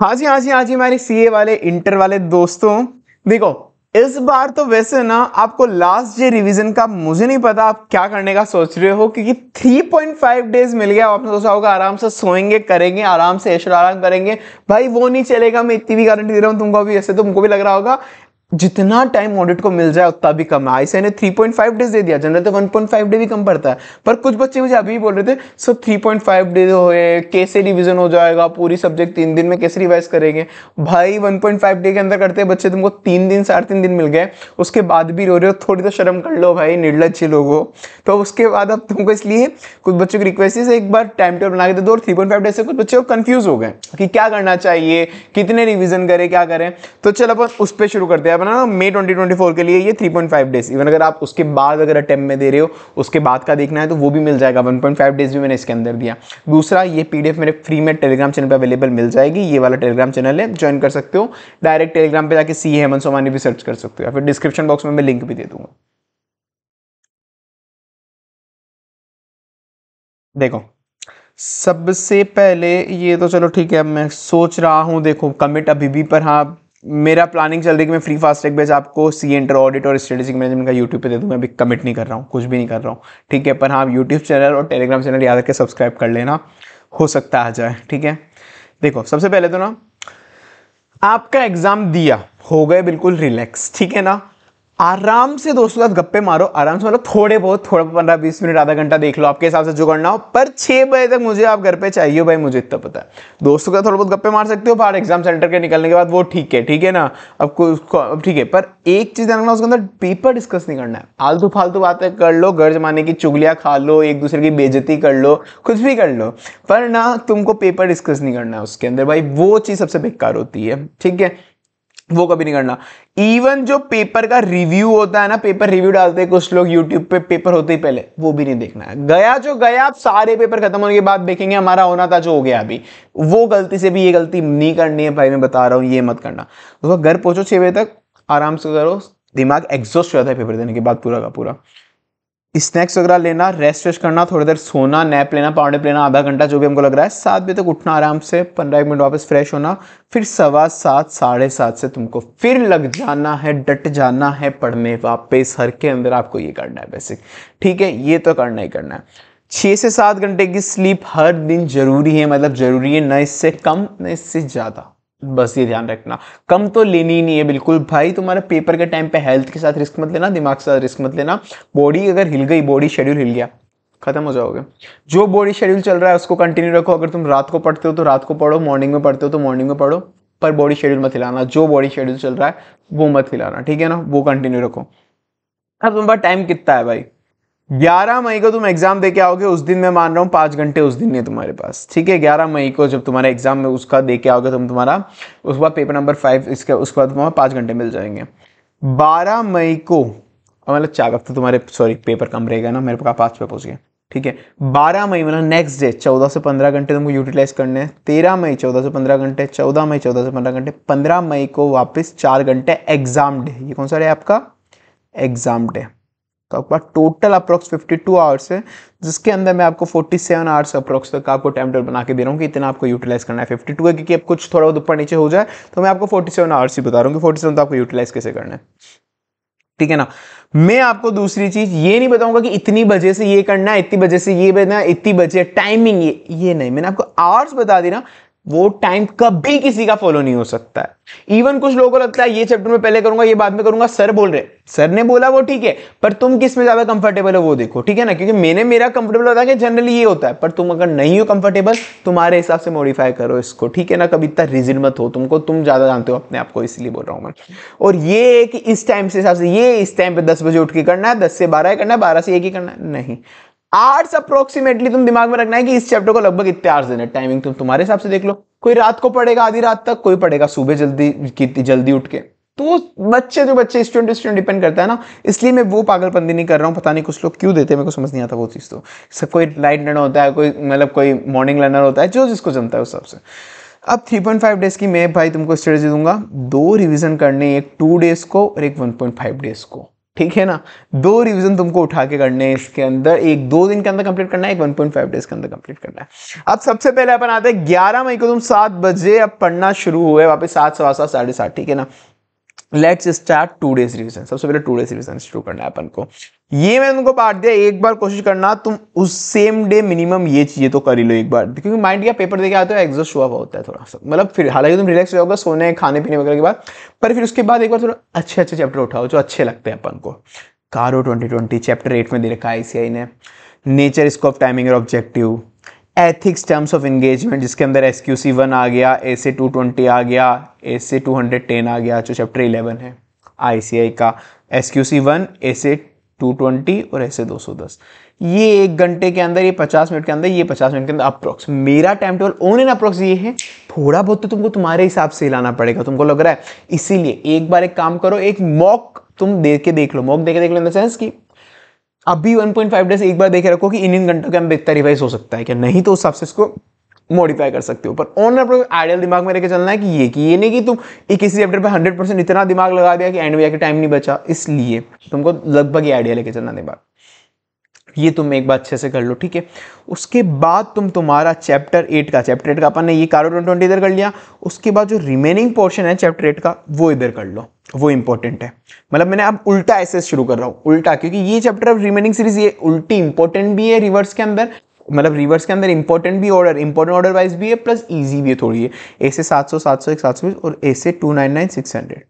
हाँ जी हाँ जी हाँ जी मेरे सीए वाले इंटर वाले दोस्तों देखो इस बार तो वैसे ना आपको लास्ट जे रिवीजन का मुझे नहीं पता आप क्या करने का सोच रहे हो क्योंकि 3.5 डेज मिल गया आपने सोचा होगा आराम से सोएंगे करेंगे आराम से ऐशो आराम करेंगे भाई वो नहीं चलेगा मैं इतनी भी गारंटी दे रहा हूँ तुमको भी ऐसे तो तुमको भी लग रहा होगा जितना टाइम ऑडिट को मिल जाए उतना भी कम है आईसीआई ने 3.5 डेज दे दिया जनरल तो 1.5 डे भी कम पड़ता है पर कुछ बच्चे मुझे अभी बोल रहे थे सो 3.5 डेज होए कैसे रिवीजन हो जाएगा पूरी सब्जेक्ट तीन दिन में कैसे रिवाइज करेंगे भाई 1.5 डे के अंदर करते बच्चे तुमको तीन दिन साढ़े तीन दिन मिल गए उसके बाद भी रो रहे हो थोड़ी तो शर्म कर लो भाई निर्लज लोग हो तो उसके बाद अब तुमको इसलिए कुछ बच्चों की रिक्वेस्ट है एक बार टाइम टेबल बना के दे दो और थ्री डेज से कुछ बच्चे कन्फ्यूज हो गए कि क्या करना चाहिए कितने रिविजन करें क्या करें तो चल अपन उस पर शुरू करते हैं बनाना मे 2024 के लिए ये 3.5 डेज इवन अगर आप उसके बाद अगर अटैम्प में दे रहे हो उसके बाद का देखना है तो वो भी मिल जाएगा 1.5 डेज भी मैंने इसके अंदर दिया दूसरा ये पीडीएफ मेरे फ्री में टेलीग्राम चैनल पे अवेलेबल मिल जाएगी ये वाला टेलीग्राम चैनल है ज्वाइन कर सकते हो डायरेक्ट टेलीग्राम पर जाकर सी हेमंत सोमानी भी सर्च कर सकते हो या फिर डिस्क्रिप्शन बॉक्स में मैं लिंक भी दे दूंगा देखो सबसे पहले ये तो चलो ठीक है मैं सोच रहा हूँ देखो कमिट अभी भी पर हाँ मेरा प्लानिंग चल रही है कि मैं फ्री फास्ट ट्रैक बेस आपको सी एंटर ऑडिट और स्ट्रेटेजिक मैनेजमेंट का यूट्यूब पे दे दूँ मैं अभी कमिट नहीं कर रहा हूँ कुछ भी नहीं कर रहा हूँ ठीक है पर हाँ यूट्यूब चैनल और टेलीग्राम चैनल याद रख सब्सक्राइब कर लेना हो सकता आ जाए ठीक है देखो सबसे पहले तो ना आपका एग्ज़ाम दिया हो गए बिल्कुल रिलैक्स ठीक है ना आराम से दोस्तों साथ गप्पे मारो आराम से मतलब थोड़े बहुत थोड़ा पंद्रह बीस मिनट आधा घंटा देख लो आपके हिसाब से जो करना हो पर छः बजे तक मुझे आप घर पे चाहिए भाई मुझे इतना पता है दोस्तों का थोड़ा बहुत गप्पे मार सकते हो बाहर एग्जाम सेंटर के निकलने के बाद वो ठीक है ठीक है ना अब कोई ठीक है पर एक चीज़ ध्यान रखना उसके अंदर पेपर डिस्कस नहीं करना है आलतू फालतू बातें कर लो घर जमाने की चुगलियाँ खा लो एक दूसरे की बेजती कर लो कुछ भी कर लो पर ना तुमको पेपर डिस्कस नहीं करना है उसके अंदर भाई वो चीज़ सबसे बेकार होती है ठीक है वो कभी नहीं करना इवन जो पेपर का रिव्यू होता है ना पेपर रिव्यू डालते हैं कुछ लोग यूट्यूब पे पेपर होते ही पहले वो भी नहीं देखना है गया जो गया आप सारे पेपर खत्म होने के बाद देखेंगे हमारा होना था जो हो गया अभी वो गलती से भी ये गलती नहीं करनी है भाई मैं बता रहा हूँ ये मत करना घर पहुंचो छह बजे तक आराम से करो दिमाग एग्जॉस्ट हो जाता है पेपर देने के बाद पूरा का पूरा स्नैक्स वगैरह लेना रेस्ट वेस्ट करना थोड़ी देर सोना नैप लेना पाउंड लेना आधा घंटा जो भी हमको लग रहा है सात बजे तक उठना आराम से पंद्रह मिनट वापस फ्रेश होना फिर सवा सात साढ़े सात से तुमको फिर लग जाना है डट जाना है पढ़ने वापस हर के अंदर आपको ये करना है बेसिक ठीक है ये तो करना ही करना है छः से सात घंटे की स्लीप हर दिन ज़रूरी है मतलब ज़रूरी है न इससे कम न इससे ज़्यादा बस ये ध्यान रखना कम तो लेनी ही नहीं है बिल्कुल भाई तुम्हारे पेपर के टाइम पे हेल्थ के साथ रिस्क मत लेना दिमाग के साथ रिस्क मत लेना बॉडी अगर हिल गई बॉडी शेड्यूल हिल गया खत्म हो जाओगे जो बॉडी शेड्यूल चल रहा है उसको कंटिन्यू रखो अगर तुम रात को पढ़ते हो तो रात को पढ़ो मॉर्निंग में पढ़ते हो तो मॉर्निंग में पढ़ो पर बॉडी शेड्यूल मत हिलाना जो बॉडी शेड्यूल चल रहा है वो मत हिलाना ठीक है ना वो कंटिन्यू रखो अब तुम्हारा टाइम कितना है भाई 11 मई को तुम एग्जाम दे के आओगे उस दिन मैं मान रहा हूँ पांच घंटे उस दिन नहीं तुम्हारे पास ठीक है 11 मई को जब तुम्हारा एग्जाम में उसका देके आओगे तुम तुम्हारा उसके बाद पेपर नंबर फाइव इसके उसके बाद तुम्हारा पांच घंटे मिल जाएंगे 12 मई को मतलब चार हफ्ते तो तुम्हारे सॉरी पेपर कम रहेगा ना मेरे पास पाँच पे पहुंच गया ठीक है बारह मई मतलब नेक्स्ट डे चौदह से पंद्रह घंटे तुमको यूटिलाइज करने हैं तेरह मई चौदह से पंद्रह घंटे चौदह मई चौदह से पंद्रह घंटे पंद्रह मई को वापस चार घंटे एग्जाम डे ये कौन सा रहे आपका एग्जाम डे तो आपके पास टोटल अप्रॉक्स 52 आवर्स है जिसके अंदर मैं आपको 47 सेवन आवर्स अप्रोक्स तक आपको टाइम टेबल बना के दे रहा हूँ कि इतना आपको यूटिलाइज करना है 52 है क्योंकि अब कुछ थोड़ा बहुत ऊपर नीचे हो जाए तो मैं आपको 47 सेवन आवर्स ही बता रहा हूँ कि 47 तो आपको यूटिलाइज कैसे करना है ठीक है ना मैं आपको दूसरी चीज ये नहीं बताऊंगा कि इतनी बजे से ये करना है इतनी बजे से ये बजना इतनी बजे टाइमिंग ये ये नहीं मैंने आपको आवर्स बता दी ना वो टाइम कभी किसी का फॉलो नहीं हो सकता है इवन कुछ लोगों को लगता है ये चैप्टर में पहले करूंगा ये बाद में करूंगा सर बोल रहे सर ने बोला वो ठीक है पर तुम किस में ज़्यादा कंफर्टेबल हो वो देखो ठीक है ना क्योंकि मैंने मेरा कंफर्टेबल होता है कि जनरली ये होता है पर तुम अगर नहीं हो कंफर्टेबल तुम्हारे हिसाब से मॉडिफाई करो इसको ठीक है ना कभी इतना रिजिड मत हो तुमको तुम ज़्यादा जानते हो अपने आप को इसलिए बोल रहा हूँ मैं और ये कि इस टाइम से हिसाब से ये इस टाइम पर दस बजे उठ के करना है दस से बारह करना है बारह से एक ही करना है नहीं आर्ट्स अप्रोक्सीमेटली तुम दिमाग में रखना है कि इस चैप्टर को लगभग इतने आर्ट्स देने टाइमिंग तुम तुम्हारे हिसाब से देख लो कोई रात को पढ़ेगा आधी रात तक कोई पढ़ेगा सुबह जल्दी जल्दी उठ के तो बच्चे जो बच्चे स्टूडेंट स्टूडेंट डिपेंड करता है ना इसलिए मैं वो पागलपंदी नहीं कर रहा हूँ पता नहीं कुछ लोग क्यों देते मेरे को समझ नहीं आता वो चीज़ तो सब कोई लाइट लर्नर होता है कोई मतलब कोई मॉर्निंग लर्नर होता है जो जिसको जमता है उस हिसाब से अब 3.5 डेज की मैं भाई तुमको स्ट्रेटेजी दूंगा दो रिविजन करने एक टू डेज को और एक फाइव डेज को ठीक है ना दो रिवीजन तुमको उठा के करने हैं इसके अंदर एक दो दिन के अंदर कंप्लीट करना है एक 1.5 डेज के अंदर कंप्लीट करना है अब सबसे पहले अपन आते हैं ग्यारह मई को तुम सात बजे अब पढ़ना शुरू हुए वापस सात सवा सात साढ़े सात ठीक है ना let's start two days revision सबसे पहले टू डेज रिविजन शुरू करना है अपन को ये मैंने तुमको बांट दिया एक बार कोशिश करना तुम उस सेम डे मिनिमम ये चीजें तो कर ही लो एक बार क्योंकि माइंड का पेपर देखे आते हो एग्जॉस्ट हुआ होता है थोड़ा सा मतलब फिर हालांकि तुम रिलैक्स हो जाओगे सोने खाने पीने वगैरह के बाद पर फिर उसके बाद एक बार थोड़ा अच्छे अच्छे चैप्टर उठाओ जो अच्छे लगते हैं अपन को कारो ट्वेंटी ट्वेंटी चैप्टर एट में दे रखा है आई ने नेचर स्कोप टाइमिंग और objective ethics terms of engagement जिसके अंदर एस क्यू सी वन आ गया ए सी टू ट्वेंटी आ गया A C two hundred ten आ गया जो चैप्टर इलेवन है आई सी आई का S Q C one A से टू ट्वेंटी और सी दो सौ दस ये एक घंटे के अंदर ये पचास मिनट के अंदर ये पचास मिनट के अंदर अप्रोक्स मेरा टाइम टेबल ओन इन अप्रोक्स ये है थोड़ा बहुत तो तुमको तुम्हारे हिसाब से लाना पड़ेगा तुमको लग रहा है इसीलिए एक बार एक काम करो एक मॉक तुम दे के देख लो मॉक दे के देख लो इन द सेंस कि अब भी 1.5 डेज एक बार देखे रखो कि इन इन घंटों के अंदर रिवाइज हो सकता है क्या नहीं तो उस हिसाब से इसको मॉडिफाई कर सकते हो पर ऑन अपने आइडियल दिमाग में लेके चलना है कि ये कि ये नहीं कि तुम एक किसी चैप्टर पर हंड्रेड परसेंट इतना दिमाग लगा दिया कि एंड में जाके टाइम नहीं बचा इसलिए तुमको लगभग ये आइडिया लेके चलना दिमाग ये तुम एक बार अच्छे से कर लो ठीक है उसके बाद तुम तुम्हारा चैप्टर एट का चैप्टर एट का अपन ने ये कारो ट्वेंटी इधर कर लिया उसके बाद जो रिमेनिंग पोर्शन है चैप्टर एट का वो इधर कर लो वो इंपॉर्टेंट है मतलब मैंने अब उल्टा ऐसे शुरू कर रहा हूँ उल्टा क्योंकि ये चैप्टर ऑफ रिमेनिंग सीरीज ये उल्टी इंपॉर्टेंट भी है रिवर्स के अंदर मतलब रिवर्स के अंदर इंपॉर्टेंट भी ऑर्डर इंपॉर्टेंट ऑर्डर वाइज भी है प्लस ईजी भी है थोड़ी है ऐसे सात सौ सात सौ एक सात सौ और ऐसे two nine nine six hundred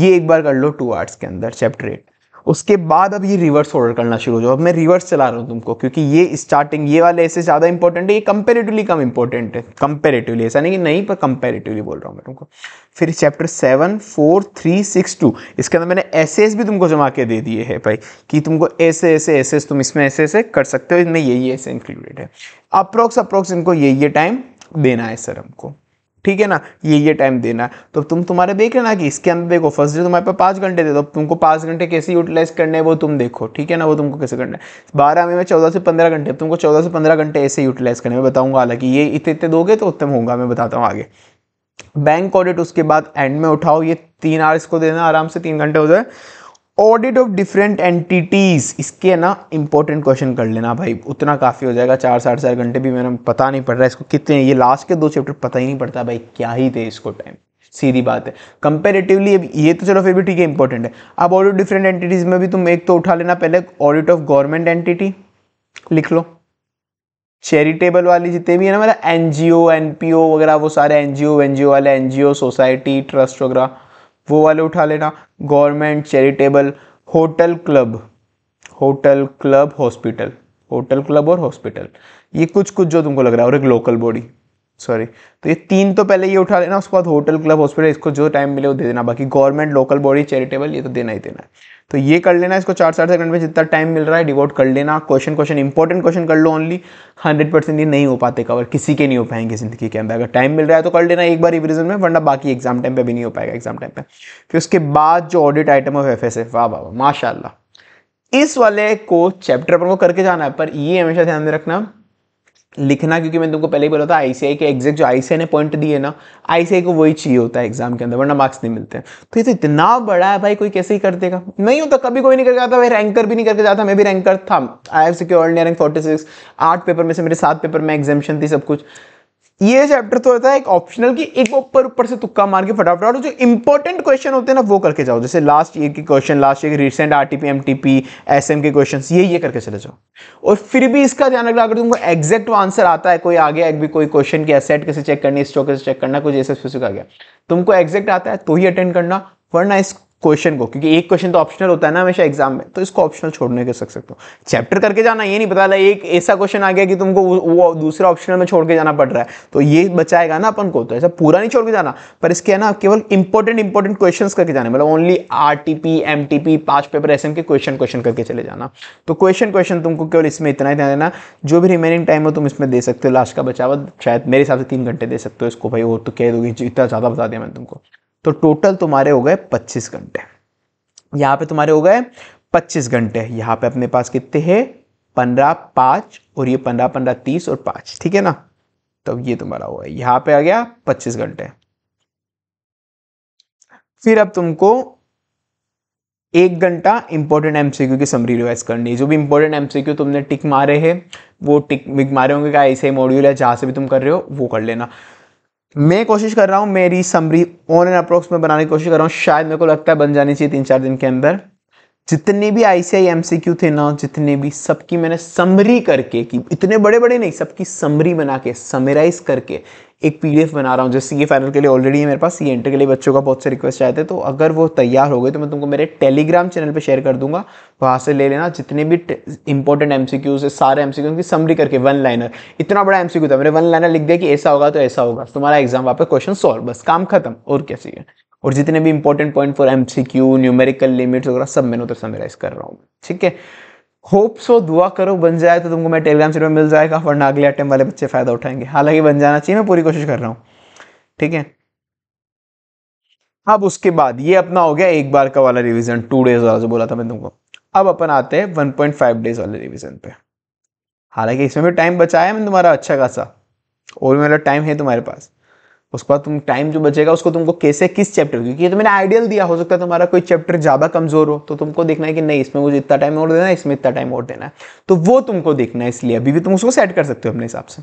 ये एक बार कर लो टू आर्ट्स के अंदर चैप्टर एट उसके बाद अब ये रिवर्स ऑर्डर करना शुरू हो जाओ अब मैं रिवर्स चला रहा हूँ तुमको क्योंकि ये स्टार्टिंग ये वाले ऐसे ज़्यादा इंपॉर्टेंट है ये कंपेरेटिवली कम इंपॉर्टेंट है कंपेरेटिवली ऐसा नहीं कि नहीं पर कंपेरेटिवली बोल रहा हूँ मैं तुमको फिर chapter seven four three six two इसके अंदर मैंने ऐसे भी तुमको जमा के दे दिए है भाई कि तुमको ऐसे ऐसे ऐसे तुम इसमें ऐसे ऐसे कर सकते हो इसमें यही ऐसे इंक्लूडेड है अप्रोक्स अप्रोक्स इनको ये ये टाइम देना है सर हमको ठीक है ना ये ये टाइम देना है तो तुम तुम्हारे देख लेना कि इसके अंदर देखो फर्स्ट डे तुम्हारे पास पाँच घंटे दे दो तो तुमको पाँच घंटे कैसे यूटिलाइज करने हैं वो तुम देखो ठीक है ना वो तुमको कैसे करना है बारह में चौदह से पंद्रह घंटे तुमको चौदह से पंद्रह घंटे ऐसे यूटिलाइज करने में बताऊँगा हालांकि ये इतने इतने दोगे तो उतने होगा मैं बताता हूँ आगे बैंक ऑडिट उसके बाद एंड में उठाओ ये तीन आर इसको देना आराम से तीन घंटे हो जाए ऑडिट ऑफ डिफरेंट एंटिटीज़ इसके ना इंपॉर्टेंट क्वेश्चन कर लेना भाई उतना काफ़ी हो जाएगा चार साढ़े चार घंटे भी मैंने पता नहीं पड़ रहा इसको कितने ये लास्ट के दो चैप्टर पता ही नहीं पड़ता भाई क्या ही थे इसको टाइम सीधी बात है कंपेरेटिवली अब ये तो चलो फिर भी ठीक है इंपॉर्टेंट है अब ऑडिट डिफरेंट एंटिटीज़ में भी तुम एक तो उठा लेना पहले ऑडिट ऑफ गवर्नमेंट एंटिटी लिख लो चैरिटेबल वाली जितने भी है ना मेरा N G O N P O वगैरह वो सारे एन जी ओ जी ओ वाले एन सोसाइटी ट्रस्ट वगैरह वो वाले उठा लेना government charitable hotel club hotel club hospital hotel club और हॉस्पिटल ये कुछ कुछ जो तुमको लग रहा है और एक लोकल बॉडी सॉरी तो ये तीन तो पहले ये उठा लेना उसके बाद होटल क्लब हॉस्पिटल इसको जो टाइम मिले वो दे देना बाकी गवर्नमेंट लोकल बॉडी चैरिटेबल ये तो देना ही देना है तो ये कर लेना इसको चार चार सेकंड में जितना टाइम मिल रहा है डिवोट कर लेना क्वेश्चन क्वेश्चन इंपॉर्टेंट क्वेश्चन कर लो ओनली हंड्रेड परसेंट ये नहीं हो पाते कवर किसी के नहीं हो पाएंगे जिंदगी के अंदर अगर टाइम मिल रहा है तो कर लेना एक बार रिविजन में वरना बाकी एग्जाम टाइम पर भी नहीं हो पाएगा एग्जाम टाइम पर फिर उसके बाद जो audit item of F S F वाह वाह माशाला इस वाले को चैप्टर पर वो करके जाना है पर ये हमेशा ध्यान में रखना लिखना क्योंकि मैंने तुमको पहले ही बोला था आईसीआई के एग्जैक्ट जो आईसीआई ने पॉइंट दिए ना आईसीआई को वही चाहिए होता है एग्जाम के अंदर वरना मार्क्स नहीं मिलते हैं तो ये तो इतना बड़ा है भाई कोई कैसे ही कर देगा नहीं होता कभी कोई नहीं करके आता भाई रैंकर भी नहीं करके जाता मैं भी रैंकर था I F secure rank forty six आठ पेपर में से मेरे सात पेपर में एग्जामेशन थी सब कुछ ये चैप्टर तो होता है एक ऑप्शनल की एक ऊपर ऊपर से तुक्का मार के फटाफट और जो इंपॉर्टेंट क्वेश्चन होते हैं ना वो करके जाओ जैसे लास्ट ईयर के question last year recent RTP MTP SM S M के क्वेश्चन ये ये करके चले जाओ और फिर भी इसका ध्यान रखना अगर तुमको एग्जैक्ट आंसर आता है कोई आ गया भी कोई क्वेश्चन की एसेट कैसे चेक करनी स्टॉक कैसे चेक करना कुछ ऐसे स्पेसिफिक आ गया तुमको एग्जैक्ट आता है तो ही अटेंड करना वरना इस क्वेश्चन को क्योंकि एक क्वेश्चन तो ऑप्शनल होता है ना हमेशा एग्जाम में तो इसको ऑप्शनल छोड़ने के सक सकते हो चैप्टर करके जाना ये नहीं पता एक ऐसा क्वेश्चन आ गया कि तुमको वो दूसरा ऑप्शनल में छोड़ के जाना पड़ रहा है तो ये बचाएगा ना अपन को तो ऐसा पूरा नहीं छोड़ के जाना पर इसके है ना केवल इंपॉर्टेंट इंपॉर्टेंट क्वेश्चन करके जाने मतलब only R T P M T P past paper S के क्वेश्चन क्वेश्चन करके चले जाना तो क्वेश्चन क्वेश्चन तुमको केवल इसमें इतना ही ध्यान देना जो भी रिमेनिंग टाइम हो तुम इसमें दे सकते हो लास्ट का बचावा शायद मेरे हिसाब से तीन घंटे दे सकते हो इसको भाई और तो कह दोगे इतना ज़्यादा बता दिया मैंने तुमको तो टोटल तुम्हारे हो गए पच्चीस घंटे यहाँ पे तुम्हारे हो गए पच्चीस घंटे यहाँ पे अपने पास कितने हैं पंद्रह पाँच और ये पंद्रह पंद्रह तीस और पाँच ठीक है ना तो ये तुम्हारा हो गया यहाँ पे आ गया पच्चीस घंटे फिर अब तुमको एक घंटा इंपॉर्टेंट एमसीक्यू की समरी रिवाइज करनी है जो भी इंपॉर्टेंट एमसीक्यू तुमने टिक मारे हैं वो टिक मारे होंगे क्या ऐसे मॉड्यूल है जहाँ से भी तुम कर रहे हो वो कर लेना मैं कोशिश कर रहा हूँ मेरी समरी ऑन एंड अप्रोक्स में बनाने की कोशिश कर रहा हूँ शायद मेरे को लगता है बन जानी चाहिए तीन चार दिन के अंदर जितने भी आई C I am C Q थे ना जितने भी सबकी मैंने समरी करके कि इतने बड़े बड़े नहीं सबकी समरी बना के समराइज करके एक पी बना रहा हूँ जो सी ए फाइनल के लिए ऑलरेडी है मेरे पास सी एंटर के लिए बच्चों का बहुत से रिक्वेस्ट आए थे तो अगर वो तैयार हो गए तो मैं तुमको मेरे टेलीग्राम चैनल पर शेयर कर दूंगा वहाँ से ले लेना जितने भी इंपॉर्टेंट एम सी क्यूज है सारे एम सी क्यू की समरी करके वन लाइनर इतना बड़ा एम सी क्यू था मैंने वन लाइनर लिख दिया कि ऐसा होगा तो ऐसा होगा तुम्हारा एग्जाम वहाँ पर क्वेश्चन सॉल्व बस काम खत्म और क्या चाहिए और जितने भी important point for M C Q numerical limits वगैरह सब मैंने उधर समराइज कर रहा हूँ ठीक है होप सो दुआ करो बन जाए तो तुमको मैं टेलीग्राम चैनल में मिल जाएगा वरना अगले अटैम्प वाले बच्चे फ़ायदा उठाएंगे हालांकि बन जाना चाहिए मैं पूरी कोशिश कर रहा हूँ ठीक है अब उसके बाद ये अपना हो गया एक बार का वाला रिवीजन टू डेज वाला जो बोला था मैं तुमको अब अपन आते हैं वन पॉइंट फाइव डेज वाले रिवीजन पे हालांकि इसमें भी टाइम बचाया मैंने तुम्हारा अच्छा खासा और भी मेरा टाइम है तुम्हारे पास उसके बाद तुम टाइम जो बचेगा उसको तुमको कैसे किस चैप्टर क्योंकि ये तो मैंने आइडियल दिया हो सकता है तुम्हारा कोई चैप्टर ज़्यादा कमज़ोर हो तो तुमको देखना है कि नहीं इसमें मुझे इतना टाइम और देना है इसमें इतना टाइम और देना है तो वो तुमको देखना है इसलिए अभी भी तुम उसको सेट कर सकते हो अपने हिसाब से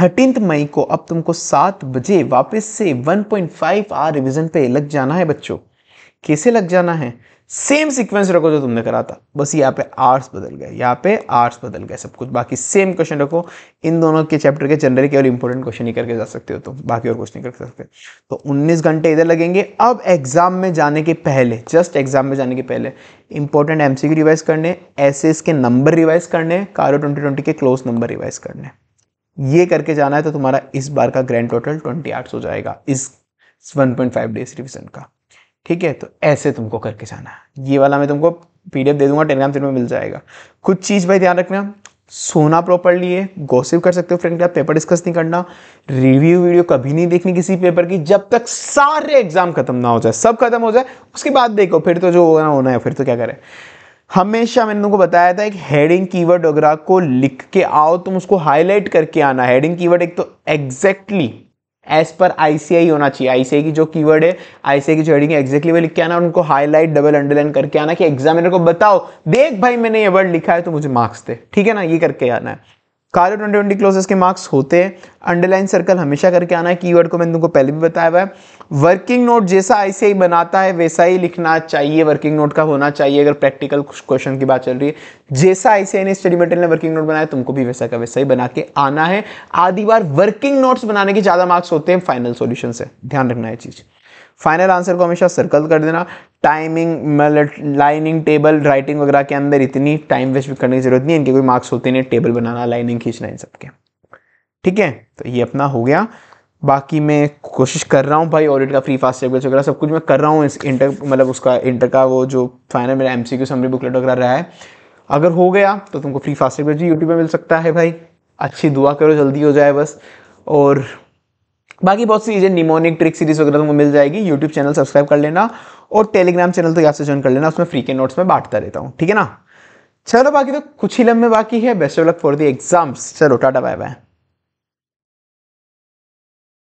थर्टीन मई को अब तुमको सात बजे वापस से one point five R revision पे लग जाना है बच्चों कैसे लग जाना है सेम सीक्वेंस रखो जो तुमने करा था बस यहाँ पे आर्ट्स बदल गए यहाँ पे आर्ट्स बदल गए सब कुछ बाकी सेम क्वेश्चन रखो इन दोनों के चैप्टर के जनरल के और इंपॉर्टेंट क्वेश्चन ही करके जा सकते हो तो, बाकी और कुछ नहीं कर सकते तो 19 घंटे इधर लगेंगे अब एग्जाम में जाने के पहले जस्ट एग्जाम में जाने के पहले इंपॉर्टेंट एम रिवाइज करने एस के नंबर रिवाइज करने कारो ट्वेंटी के क्लोज नंबर रिवाइज करने ये करके जाना है तो तुम्हारा इस बार का ग्रैंड टोटल ट्वेंटी हो जाएगा इस 1.5 डेज रिविजन का ठीक है तो ऐसे तुमको करके जाना है ये वाला मैं तुमको पीडीएफ दे दूंगा टेलीग्राम चैनल में मिल जाएगा कुछ चीज़ भाई ध्यान रखना सोना प्रॉपरली है गोसिप कर सकते हो फ्रेंड क्या पेपर डिस्कस नहीं करना रिव्यू वीडियो कभी नहीं देखनी किसी पेपर की जब तक सारे एग्जाम खत्म ना हो जाए सब खत्म हो जाए उसके बाद देखो फिर तो जो होना होना है फिर तो क्या करें हमेशा मैंने तुमको बताया था एक हेडिंग कीवर्ड वगैरह को लिख के आओ तुम उसको हाईलाइट करके आना हेडिंग कीवर्ड एक तो एग्जैक्टली exactly एज पर आईसीआई होना चाहिए आईसीआई की जो कीवर्ड है आईसीआई की जो हेडिंग है एक्जैक्टली वे लिख के आना उनको हाईलाइट डबल अंडरलाइन करके आना कि एग्जामिनर को बताओ देख भाई मैंने ये वर्ड लिखा है तो मुझे मार्क्स दे ठीक है ना ये करके आना है कार्य ट्वेंटी ट्वेंटी क्लोजेस के मार्क्स होते हैं अंडरलाइन सर्कल हमेशा करके आना है कीवर्ड को मैंने तुमको पहले भी बताया हुआ है वर्किंग नोट जैसा आईसीआई बनाता है वैसा ही लिखना चाहिए वर्किंग नोट का होना चाहिए अगर प्रैक्टिकल क्वेश्चन की बात चल रही है जैसा आईसीआई ने स्टडी मटेरियल ने वर्किंग नोट बनाया तुमको भी वैसा का वैसा ही बना के आना है आधी बार वर्किंग नोट्स बनाने के ज़्यादा मार्क्स होते हैं फाइनल सोल्यूशन से ध्यान रखना है चीज़ फाइनल आंसर को हमेशा सर्कल कर देना टाइमिंग मतलब लाइनिंग टेबल राइटिंग वगैरह के अंदर इतनी टाइम वेस्ट करने की जरूरत नहीं है इनके कोई मार्क्स होते नहीं टेबल बनाना लाइनिंग खींचना इन सबके ठीक है तो ये अपना हो गया बाकी मैं कोशिश कर रहा हूँ भाई ऑडिट का फ्री फास्ट टेबल्स वगैरह सब कुछ मैं कर रहा हूँ इस इंटर मतलब उसका इंटर का वो जो फाइनल मेरा M C Q summary booklet वगैरह रहा है अगर हो गया तो तुमको फ्री फास्ट टेबल्स भी यूट्यूब पर मिल सकता है भाई अच्छी दुआ करो जल्दी हो जाए बस और बाकी बहुत सी चीज़ें निमोनिक ट्रिक सीरीज वगैरह तुमको मिल जाएगी यूट्यूब चैनल सब्सक्राइब कर लेना और टेलीग्राम चैनल तक आपसे ज्वाइन कर लेना उसमें फ्री के नोट्स में बांटता रहता हूँ ठीक है ना चलो बाकी तो कुछ ही लंबे बाकी है best of luck for the exams चलो टाटा बाय बाय